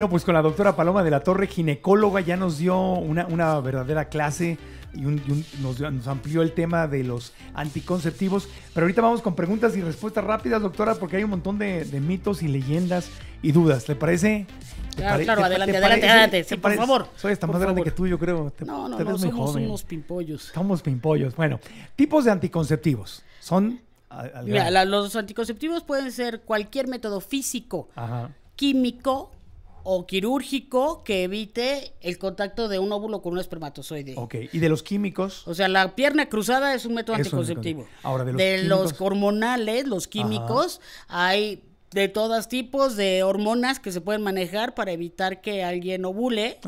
Bueno, pues con la doctora Paloma de la Torre, ginecóloga, ya nos dio una, verdadera clase y, nos, amplió el tema de los anticonceptivos. Pero ahorita vamos con preguntas y respuestas rápidas, doctora, porque hay un montón de, mitos y leyendas y dudas. ¿Le parece? Claro, claro, adelante, adelante, adelante. Sí, por favor. Soy hasta más grande que tú, yo creo. no, no, somos unos pimpollos. Somos pimpollos. Bueno, tipos de anticonceptivos. Son... Mira, los anticonceptivos pueden ser cualquier método físico, químico o quirúrgico que evite el contacto de un óvulo con un espermatozoide. Ok, ¿y de los químicos? O sea, la pierna cruzada es un método anticonceptivo. Ahora, de los, de los hormonales, los químicos, hay de todos tipos de hormonas que se pueden manejar para evitar que alguien ovule.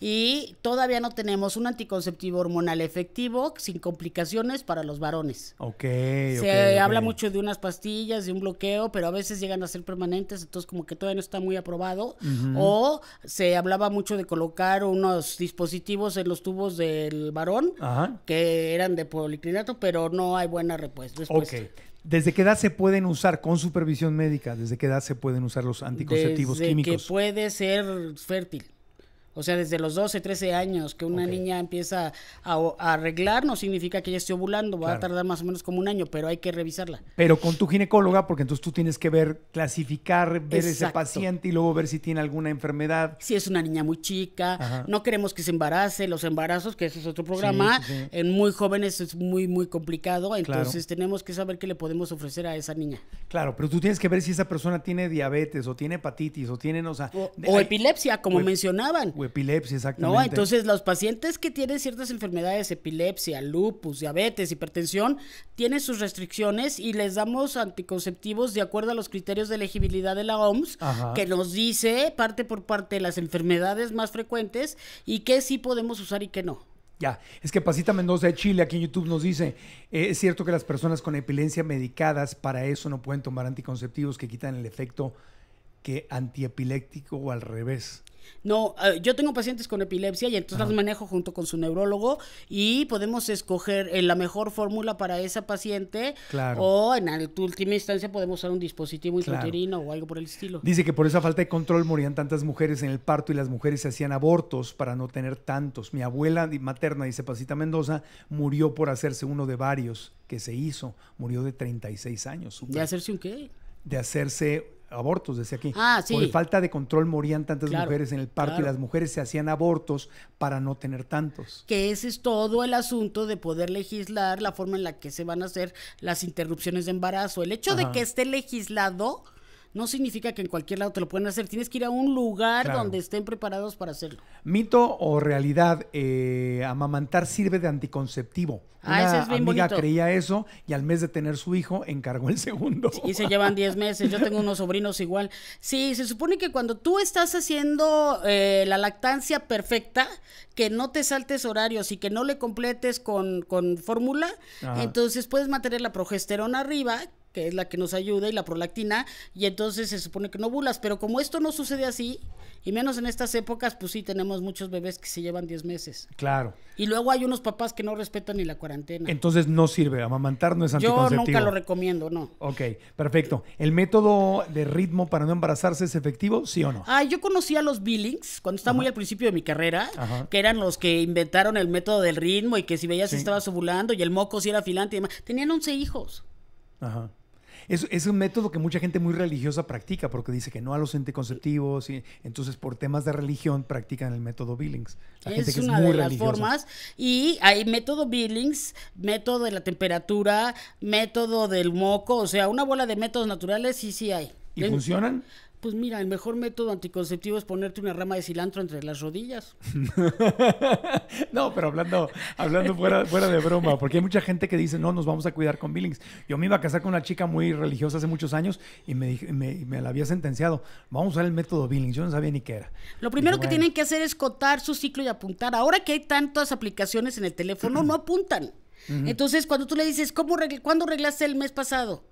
Y todavía no tenemos un anticonceptivo hormonal efectivo sin complicaciones para los varones. Ok. Se habla mucho de unas pastillas, de un bloqueo, pero a veces llegan a ser permanentes, entonces como que todavía no está muy aprobado. O se hablaba mucho de colocar unos dispositivos en los tubos del varón que eran de policlinato, pero no hay buena respuesta. Ok. ¿Desde qué edad se pueden usar con supervisión médica? ¿Desde qué edad se pueden usar los anticonceptivos Desde químicos? Que puede ser fértil. O sea, desde los 12, 13 años que una niña empieza a, arreglar, no significa que ya esté ovulando, va a tardar más o menos como un año, pero hay que revisarla. Pero con tu ginecóloga, porque entonces tú tienes que ver, clasificar, ver ese paciente y luego ver si tiene alguna enfermedad. Si es una niña muy chica, no queremos que se embarace, los embarazos, que ese es otro programa, en muy jóvenes es muy, muy complicado, entonces tenemos que saber qué le podemos ofrecer a esa niña. Claro, pero tú tienes que ver si esa persona tiene diabetes o tiene hepatitis o tiene, o sea... O, epilepsia, como mencionaban epilepsia, exactamente. No, entonces los pacientes que tienen ciertas enfermedades, epilepsia, lupus, diabetes, hipertensión, tienen sus restricciones y les damos anticonceptivos de acuerdo a los criterios de elegibilidad de la OMS, que nos dice parte por parte las enfermedades más frecuentes y qué sí podemos usar y qué no. Ya, es que Pasita Mendoza de Chile aquí en YouTube nos dice, eh, es cierto que las personas con epilepsia medicadas para eso no pueden tomar anticonceptivos que quitan el efecto que antiepiléptico o al revés. No, eh, yo tengo pacientes con epilepsia y entonces las manejo junto con su neurólogo y podemos escoger eh, la mejor fórmula para esa paciente. Claro. O en última instancia podemos usar un dispositivo intrauterino o algo por el estilo. Dice que por esa falta de control morían tantas mujeres en el parto y las mujeres se hacían abortos para no tener tantos. Mi abuela materna, dice Pasita Mendoza, murió por hacerse uno de varios que se hizo. Murió de 36 años. ¿De hacerse un qué? De hacerse abortos, desde aquí. Ah, Por falta de control morían tantas mujeres en el parque y las mujeres se hacían abortos para no tener tantos. Que ese es todo el asunto de poder legislar la forma en la que se van a hacer las interrupciones de embarazo. El hecho de que esté legislado no significa que en cualquier lado te lo pueden hacer. Tienes que ir a un lugar donde estén preparados para hacerlo. Mito o realidad, eh, amamantar sirve de anticonceptivo. Ah, amiga creía eso y al mes de tener su hijo encargó el segundo. y se llevan 10 meses. Yo tengo unos sobrinos igual. Sí, se supone que cuando tú estás haciendo eh, la lactancia perfecta, que no te saltes horarios y que no le completes con, con fórmula, entonces puedes mantener la progesterona arriba, que es la que nos ayuda, y la prolactina, y entonces se supone que no bulas, pero como esto no sucede así, y menos en estas épocas, pues sí tenemos muchos bebés que se llevan 10 meses. Claro. Y luego hay unos papás que no respetan ni la cuarentena entonces no sirve, amamantar no es anticonceptivo. Yo nunca lo recomiendo, no. Ok, perfecto. ¿El método de ritmo para no embarazarse es efectivo, sí o no? Ah, yo conocí a los Billings cuando estaba muy al principio de mi carrera, que eran los que inventaron el método del ritmo y que si veías estaba si y el moco si era filante y demás. Tenían 11 hijos. Ajá. Es, es, un método que mucha gente muy religiosa practica porque dice que no a los anticonceptivos y entonces por temas de religión practican el método Billings. La gente que es muy formas y hay método Billings, método de la temperatura, método del moco, o sea, una bola de métodos naturales sí, sí hay. ¿Y funcionan? Pues mira, el mejor método anticonceptivo es ponerte una rama de cilantro entre las rodillas. no, pero hablando, hablando fuera, de broma, porque hay mucha gente que dice, no, nos vamos a cuidar con Billings. Yo me iba a casar con una chica muy religiosa hace muchos años y me, me, la había sentenciado, vamos a usar el método Billings. Yo no sabía ni qué era. Lo primero que tienen que hacer es cotar su ciclo y apuntar. Ahora que hay tantas aplicaciones en el teléfono, no apuntan. Entonces, cuando tú le dices, ¿cómo ¿cuándo reglaste el mes pasado?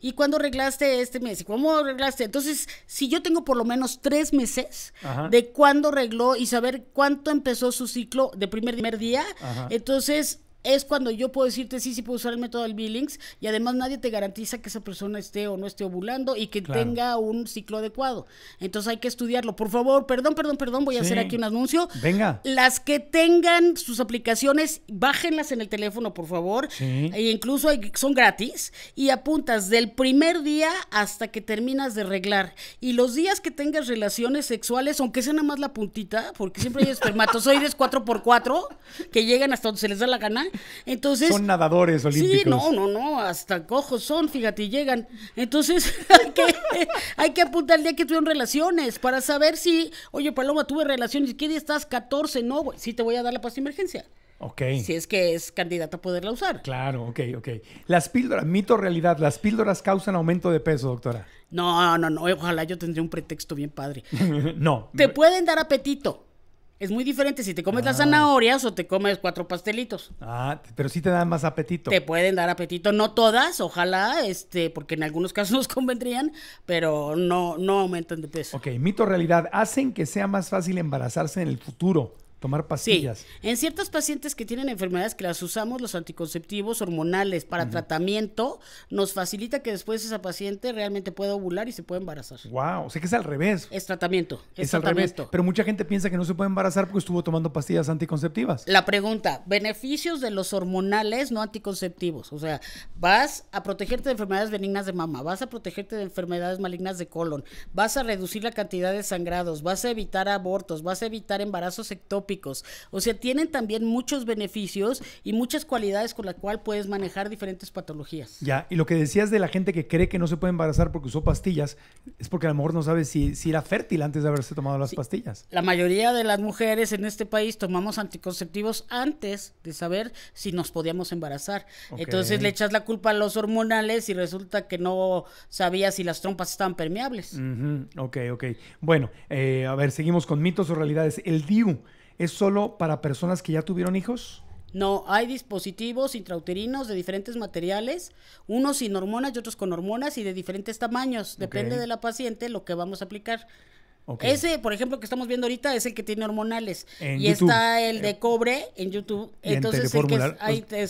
¿Y cuándo arreglaste este mes? cómo arreglaste? Entonces, si yo tengo por lo menos tres meses de cuándo arregló y saber cuánto empezó su ciclo de primer, primer día, entonces es cuando yo puedo decirte sí, sí puedo usar el método del Billings y además nadie te garantiza que esa persona esté o no esté ovulando y que tenga un ciclo adecuado. Entonces hay que estudiarlo. Por favor, perdón, perdón, perdón, voy a hacer aquí un anuncio. Venga. Las que tengan sus aplicaciones, bájenlas en el teléfono, por favor. E incluso hay, son gratis y apuntas del primer día hasta que terminas de arreglar. Y los días que tengas relaciones sexuales, aunque sea nada más la puntita, porque siempre hay espermatozoides 4x4 que llegan hasta donde se les da la gana entonces. Son nadadores olímpicos. Sí, no, no, no, hasta cojos son, fíjate, llegan. Entonces, hay que, apuntar el día que tuvieron relaciones para saber si, oye, Paloma, tuve relaciones, ¿qué día estás? 14, no, sí si te voy a dar la pasta de emergencia. Ok. Si es que es candidata a poderla usar. Claro, ok, ok. Las píldoras, mito realidad, las píldoras causan aumento de peso, doctora. No, no, no, ojalá yo tendría un pretexto bien padre. no. Te pueden dar apetito. Es muy diferente si te comes las ah. zanahorias o te comes cuatro pastelitos. Ah, pero sí te dan más apetito. Te pueden dar apetito, no todas, ojalá, este, porque en algunos casos nos convendrían, pero no, no aumentan de peso. Ok, mito realidad, hacen que sea más fácil embarazarse en el futuro. Tomar pastillas. En ciertos pacientes que tienen enfermedades que las usamos los anticonceptivos hormonales para tratamiento, nos facilita que después esa paciente realmente pueda ovular y se pueda embarazar. Wow, o sea que es al revés. Es tratamiento. Es, al revés. Pero mucha gente piensa que no se puede embarazar porque estuvo tomando pastillas anticonceptivas. La pregunta, beneficios de los hormonales no anticonceptivos. O sea, vas a protegerte de enfermedades benignas de mama, vas a protegerte de enfermedades malignas de colon, vas a reducir la cantidad de sangrados, vas a evitar abortos, vas a evitar embarazos ectópicos o sea, tienen también muchos beneficios y muchas cualidades con las cuales puedes manejar diferentes patologías. Ya, y lo que decías de la gente que cree que no se puede embarazar porque usó pastillas, es porque a lo mejor no sabe si, era fértil antes de haberse tomado las pastillas. La mayoría de las mujeres en este país tomamos anticonceptivos antes de saber si nos podíamos embarazar. Entonces le echas la culpa a los hormonales y resulta que no sabía si las trompas estaban permeables. Ok, ok. Bueno, eh, a ver, seguimos con mitos o realidades. El DIU ¿Es solo para personas que ya tuvieron hijos? No, hay dispositivos intrauterinos de diferentes materiales, unos sin hormonas y otros con hormonas y de diferentes tamaños. Depende de la paciente lo que vamos a aplicar. Ese, por ejemplo, que estamos viendo ahorita es el que tiene hormonales. y está el de eh, cobre en YouTube. Entonces,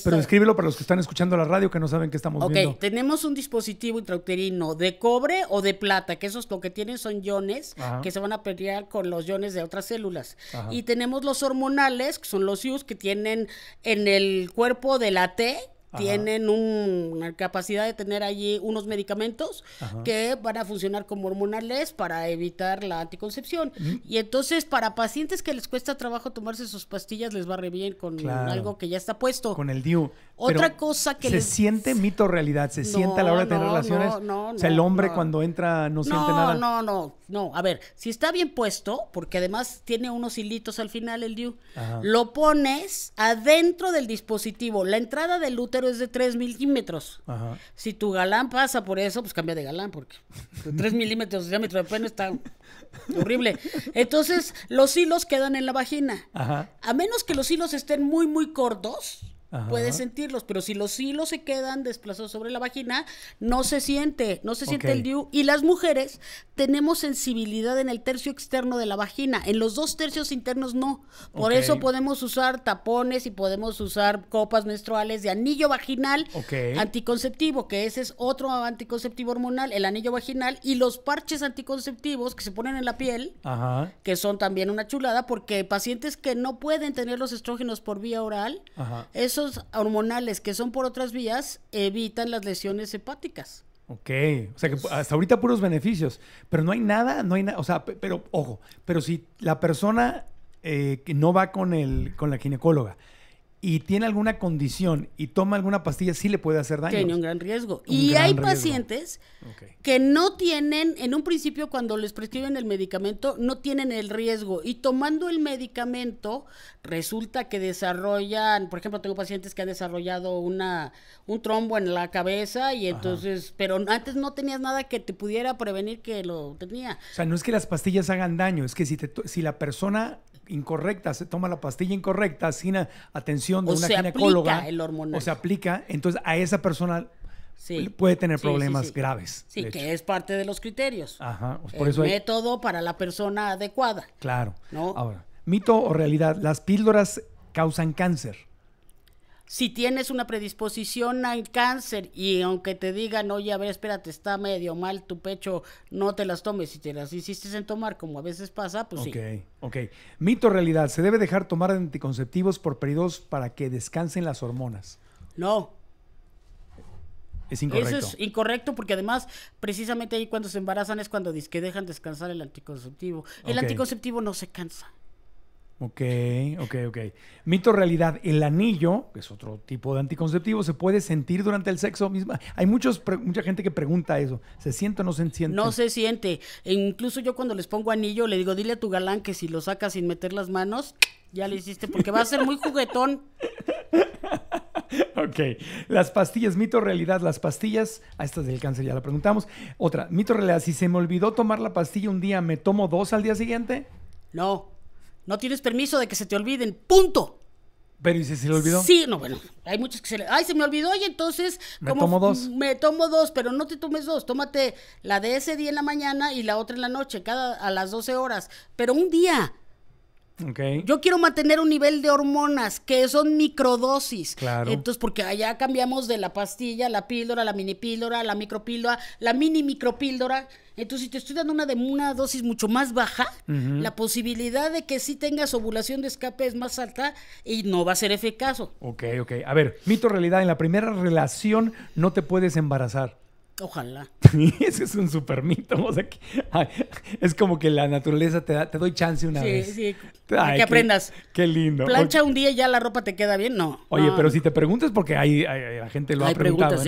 Pero escríbelo para los que están escuchando la radio que no saben qué estamos viendo. Ok, tenemos un dispositivo intrauterino de cobre o de plata, que esos lo que tienen son iones que se van a pelear con los iones de otras células. Y tenemos los hormonales, que son los IUS, que tienen en el cuerpo de la T tienen una capacidad de tener allí unos medicamentos que van a funcionar como hormonales para evitar la anticoncepción. Y entonces para pacientes que les cuesta trabajo tomarse sus pastillas les va re bien con algo que ya está puesto. Con el DIU. Otra cosa que... Se siente mito realidad, se siente a la hora de tener no, relaciones. No, o sea, el hombre cuando entra no, siente nada. No, no, no. A ver, si está bien puesto, porque además tiene unos hilitos al final el DIU, lo pones adentro del dispositivo. La entrada del útero es de 3 milímetros. Si tu galán pasa por eso, pues cambia de galán, porque 3 milímetros de diámetro de pene está horrible. Entonces, los hilos quedan en la vagina. A menos que los hilos estén muy, muy cortos, puede puedes sentirlos, pero si los hilos se quedan desplazados sobre la vagina, no se siente, no se siente el DIU. Y las mujeres tenemos sensibilidad en el tercio externo de la vagina, en los dos tercios internos no. Por eso podemos usar tapones y podemos usar copas menstruales de anillo vaginal anticonceptivo, que ese es otro anticonceptivo hormonal, el anillo vaginal, y los parches anticonceptivos que se ponen en la piel, que son también una chulada, porque pacientes que no pueden tener los estrógenos por vía oral, eso hormonales que son por otras vías evitan las lesiones hepáticas. Ok, o sea que hasta ahorita puros beneficios, pero no hay nada, no hay nada, o sea, pero ojo, pero si la persona eh, que no va con, el, con la ginecóloga, y tiene alguna condición y toma alguna pastilla, sí le puede hacer daño. Tiene un gran riesgo. y hay pacientes que no tienen, en un principio cuando les prescriben el medicamento, no tienen el riesgo. Y tomando el medicamento, resulta que desarrollan, por ejemplo, tengo pacientes que han desarrollado una, un trombo en la cabeza y entonces, pero antes no tenías nada que te pudiera prevenir que lo tenía. O sea, no es que las pastillas hagan daño, es que si, te, si la persona incorrecta, se toma la pastilla incorrecta sin atención de una ginecóloga. El o se aplica, entonces a esa persona puede tener problemas graves. Sí, que es parte de los criterios. Ajá. Por eso método para la persona adecuada. Claro. ¿no? Ahora, mito o realidad, las píldoras causan cáncer si tienes una predisposición al cáncer y aunque te digan, oye, a ver, espérate, está medio mal tu pecho, no te las tomes. Si te las insistes en tomar, como a veces pasa, pues sí. Ok, ok. Mito realidad, ¿se debe dejar tomar anticonceptivos por periodos para que descansen las hormonas? No. Es incorrecto. Eso es incorrecto porque además, precisamente ahí cuando se embarazan es cuando que dejan descansar el anticonceptivo. El anticonceptivo no se cansa. Ok, ok, ok. Mito realidad, el anillo, que es otro tipo de anticonceptivo, ¿se puede sentir durante el sexo misma? Hay muchos, mucha gente que pregunta eso. ¿Se siente o no se siente? No se siente. E incluso yo cuando les pongo anillo, le digo, dile a tu galán que si lo sacas sin meter las manos, ya le hiciste, porque va a ser muy juguetón. ok. Las pastillas, mito realidad, las pastillas, a estas del cáncer ya la preguntamos. Otra, mito realidad, si se me olvidó tomar la pastilla un día, ¿me tomo dos al día siguiente? No. No tienes permiso de que se te olviden. Punto. Pero ¿y si se le olvidó? Sí, no, bueno, hay muchos que se le... Ay, se me olvidó y entonces... Me tomo dos. Me tomo dos, pero no te tomes dos, tómate la de ese día en la mañana y la otra en la noche, cada a las 12 horas, pero un día. Ok. Yo quiero mantener un nivel de hormonas que son microdosis. Claro. Entonces, porque allá cambiamos de la pastilla, la píldora, la mini píldora, la píldora, la mini micropíldora. Entonces, si te estoy dando una, de, una dosis mucho más baja, la posibilidad de que sí tengas ovulación de escape es más alta y no va a ser eficaz. Ok, ok. A ver, mito realidad, en la primera relación no te puedes embarazar. Ojalá. Ese es un super mito. O sea, que, es como que la naturaleza te, da, te doy chance una vez. sí, Sí que aprendas. Qué lindo. Plancha un día y ya la ropa te queda bien, no. Oye, pero si te preguntas, porque hay, la gente lo ha preguntado.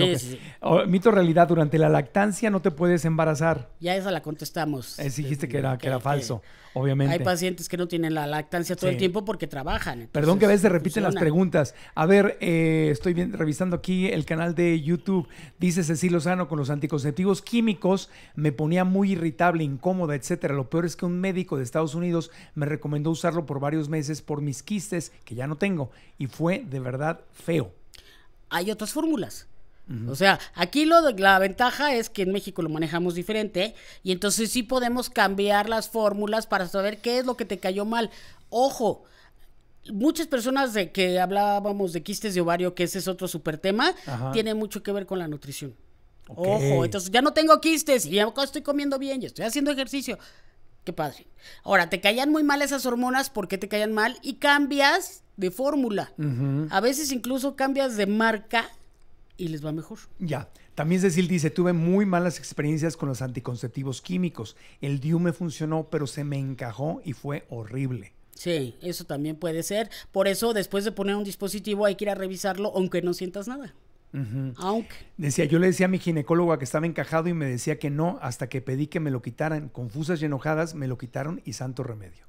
¿no? mito realidad, durante la lactancia no te puedes embarazar. Ya esa la contestamos. Exigiste eh, este, que era, que, era falso, obviamente. Hay pacientes que no tienen la lactancia todo el tiempo porque trabajan. Perdón que a veces se repiten las preguntas. A ver, eh, estoy revisando aquí el canal de YouTube. Dice Cecilio Lozano, con los anticonceptivos químicos me ponía muy irritable, incómoda, etcétera. Lo peor es que un médico de Estados Unidos me recomendó usar por varios meses por mis quistes que ya no tengo y fue de verdad feo. Hay otras fórmulas. O sea, aquí lo la ventaja es que en México lo manejamos diferente y entonces sí podemos cambiar las fórmulas para saber qué es lo que te cayó mal. Ojo, muchas personas de que hablábamos de quistes de ovario, que ese es otro súper tema, tiene mucho que ver con la nutrición. Ojo, entonces ya no tengo quistes y ya estoy comiendo bien y estoy haciendo ejercicio. Qué padre. Ahora, te caían muy mal esas hormonas, ¿por qué te caían mal? Y cambias de fórmula. A veces incluso cambias de marca y les va mejor. Ya. También Cecil dice, tuve muy malas experiencias con los anticonceptivos químicos. El DIU me funcionó, pero se me encajó y fue horrible. Sí, eso también puede ser. Por eso, después de poner un dispositivo, hay que ir a revisarlo, aunque no sientas nada. Aunque. Ah, decía, yo le decía a mi ginecóloga que estaba encajado y me decía que no, hasta que pedí que me lo quitaran. Confusas y enojadas, me lo quitaron y santo remedio.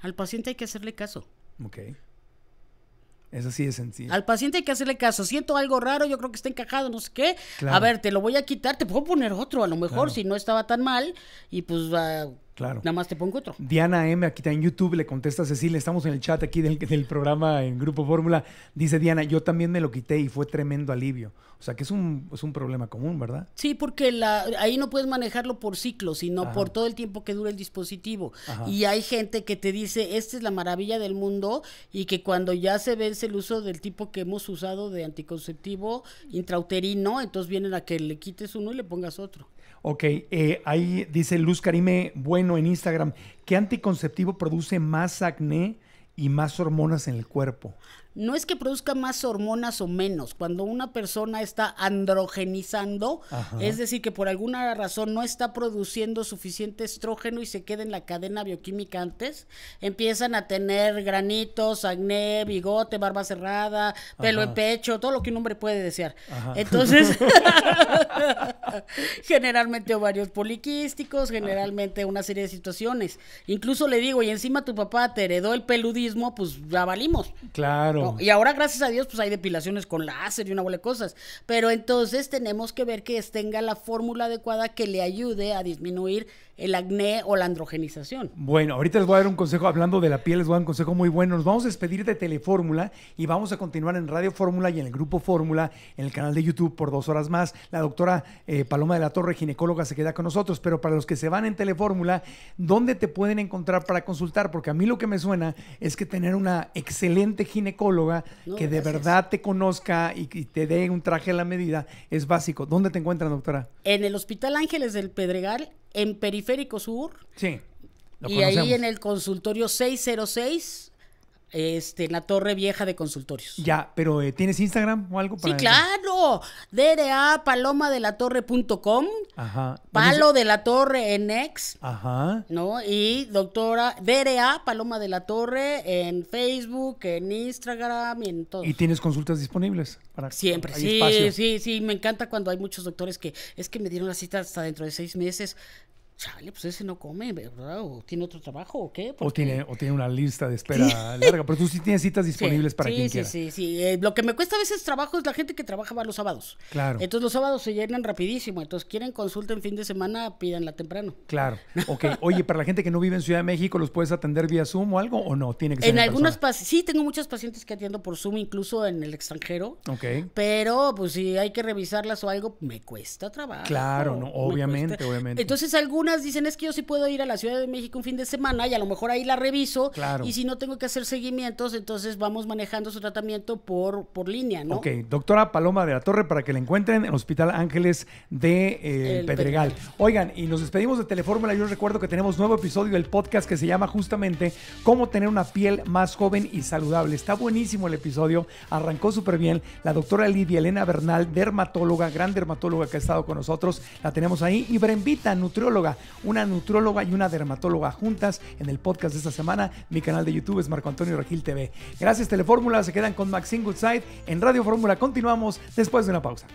Al paciente hay que hacerle caso. Ok. Es así es sencillo. Al paciente hay que hacerle caso. Siento algo raro, yo creo que está encajado, no sé qué. A ver, te lo voy a quitar, te puedo poner otro, a lo mejor, si no estaba tan mal. Y pues. Ah, Claro. Nada más te pongo otro. Diana M, aquí está en YouTube, le contesta Cecilia, estamos en el chat aquí del, del programa en Grupo Fórmula. Dice Diana, yo también me lo quité y fue tremendo alivio. O sea que es un, problema común, ¿verdad? Sí, porque la, ahí no puedes manejarlo por ciclos, sino por todo el tiempo que dura el dispositivo. Y hay gente que te dice, esta es la maravilla del mundo y que cuando ya se vence el uso del tipo que hemos usado de anticonceptivo intrauterino, entonces vienen a que le quites uno y le pongas otro. Ok, eh, ahí dice Luz Karime Bueno en Instagram, ¿qué anticonceptivo produce más acné y más hormonas en el cuerpo? no es que produzca más hormonas o menos. Cuando una persona está androgenizando, es decir, que por alguna razón no está produciendo suficiente estrógeno y se queda en la cadena bioquímica antes, empiezan a tener granitos, acné, bigote, barba cerrada, pelo en pecho, todo lo que un hombre puede desear. Entonces, generalmente ovarios poliquísticos, generalmente una serie de situaciones. Incluso le digo, y encima tu papá te heredó el peludismo, pues ya valimos. Claro. Y ahora, gracias a Dios, pues hay depilaciones con láser y una bola de cosas. Pero entonces tenemos que ver que tenga la fórmula adecuada que le ayude a disminuir el acné o la androgenización. Bueno, ahorita les voy a dar un consejo, hablando de la piel, les voy a dar un consejo muy bueno. Nos vamos a despedir de Telefórmula y vamos a continuar en Radio Fórmula y en el Grupo Fórmula, en el canal de YouTube por dos horas más. La doctora eh, Paloma de la Torre, ginecóloga, se queda con nosotros, pero para los que se van en Telefórmula, ¿dónde te pueden encontrar para consultar? Porque a mí lo que me suena es que tener una excelente ginecóloga que de verdad te conozca y, y te dé un traje a la medida es básico. ¿Dónde te encuentran, doctora? En el Hospital Ángeles del Pedregal en Periférico Sur. Sí. y ahí en el consultorio 606 este, en la torre vieja de consultorios. Ya, pero eh, ¿tienes Instagram o algo para Sí, claro. DRA paloma de la torre.com. Ajá. Palo de la torre en X Ajá. ¿No? Y doctora DRA paloma de la torre en Facebook, en Instagram y en todo. ¿Y tienes consultas disponibles? Para, Siempre. sí, sí, sí. Me encanta cuando hay muchos doctores que es que me dieron la cita hasta dentro de seis meses chale, pues ese no come, ¿verdad? O tiene otro trabajo o qué. O, tiene, o tiene una lista de espera larga, pero tú sí tienes citas disponibles para quien quiera. Sí, sí, sí. Eh, lo que me cuesta a veces trabajo es la gente que trabaja va los sábados. Claro. Entonces los sábados se llenan rapidísimo, entonces quieren consulta en fin de semana, pídanla temprano. Claro. Ok, oye, para la gente que no vive en Ciudad de México, ¿los puedes atender vía Zoom o algo o no? Tiene que ser en, en algunas sí, tengo muchas pacientes que atiendo por Zoom, incluso en el extranjero. Ok. Pero pues si hay que revisarlas o algo, me cuesta trabajo. Claro, no, obviamente, obviamente. Entonces algunos dicen es que yo sí puedo ir a la Ciudad de México un fin de semana y a lo mejor ahí la reviso. Y si no tengo que hacer seguimientos, entonces vamos manejando su tratamiento por, por línea, ¿no? Ok, doctora Paloma de la Torre, para que la encuentren en el Hospital Ángeles de eh, Pedregal. Oigan, y nos despedimos de Telefórmula. Yo recuerdo que tenemos nuevo episodio del podcast que se llama justamente Cómo tener una piel más joven y saludable. Está buenísimo el episodio, arrancó súper bien. La doctora Lidia Elena Bernal, dermatóloga, gran dermatóloga que ha estado con nosotros, la tenemos ahí. Y Brembita, nutrióloga, una nutróloga y una dermatóloga juntas en el podcast de esta semana. Mi canal de YouTube es Marco Antonio Regil TV. Gracias Telefórmula, se quedan con Maxine Goodside. En Radio Fórmula continuamos después de una pausa.